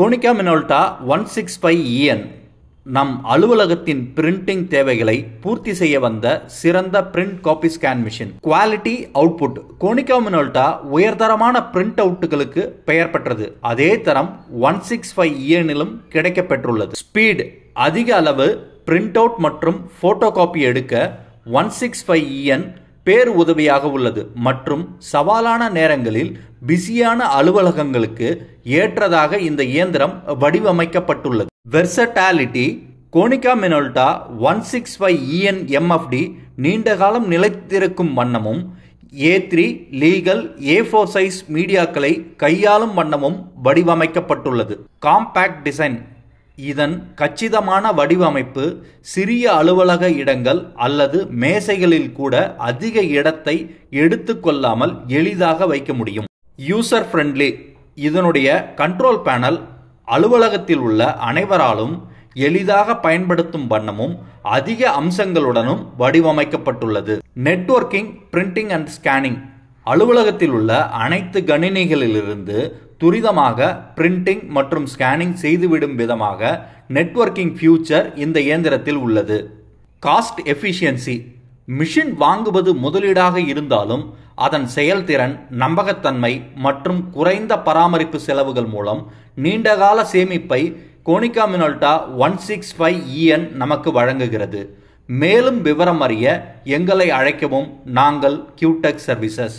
கோனிகா Minolta one six five E N நம் அலுவலகத்தின் printing தேவைகளை பூர்த்தி செய்ய வந்த சிறந்த print copy scan machine quality output Konica Minolta உயர்தரமான பிரிண்ட் அவுட்டுகளுக்கு பெயர் பெற்றது அதே தரம் ஒன் சிக்ஸ் ஃபைவ் கிடைக்க கிடைக்கப்பெற்றுள்ளது ஸ்பீட் அதிக அளவு பிரிண்ட் அவுட் மற்றும் போட்டோ காப்பி எடுக்க ஒன் சிக்ஸ் ஃபைவ் இஎன் பேர் உதவியாக உள்ளது மற்றும் சவாலான நேரங்களில் பிஸியான அலுவலகங்களுக்கு ஏற்றதாக இந்த இயந்திரம் வடிவமைக்கப்பட்டுள்ளது versatility Konica Minolta one six five EN MFT நீண்ட காலம் நிலைத்திருக்கும் வண்ணமும் A three legal A four size மீடியாக்களை கையாளும் வண்ணமும் வடிவமைக்கப்பட்டுள்ளது காம்பேக்ட் டிசைன் இதன் கச்சிதமான வடிவமைப்பு சிறிய அலுவலக இடங்கள் அல்லது மேசைகளில் கூட அதிக இடத்தை எடுத்துக்கொள்ளாமல் எளிதாக வைக்க முடியும் யூசர் ஃப்ரெண்ட்லி இதனுடைய கண்ட்ரோல் பேனல் அலுவலகத்தில் உள்ள அனைவராலும் எளிதாக பயன்படுத்தும் வண்ணமும் அதிக அம்சங்களுடனும் வடிவமைக்கப்பட்டுள்ளது நெட்வொர்க்கிங் பிரிண்டிங் அண்ட் ஸ்கேனிங் அலுவலகத்தில் உள்ள அனைத்து கணினிகளிலிருந்து துரிதமாக பிரிண்டிங் மற்றும் ஸ்கேனிங் செய்துவிடும் விதமாக நெட்வொர்க்கிங் ஃபியூச்சர் இந்த இயந்திரத்தில் உள்ளது காஸ்ட் எஃபிஷியன்சி மிஷின் வாங்குவது முதலீடாக இருந்தாலும் அதன் செயல்திறன் நம்பகத்தன்மை மற்றும் குறைந்த பராமரிப்பு செலவுகள் மூலம் நீண்டகால சேமிப்பை Konica Minolta one six five EN நமக்கு வழங்குகிறது மேலும் விவரம் அறிய எங்களை அழைக்கவும் நாங்கள் கியூடெக் சர்வீசஸ்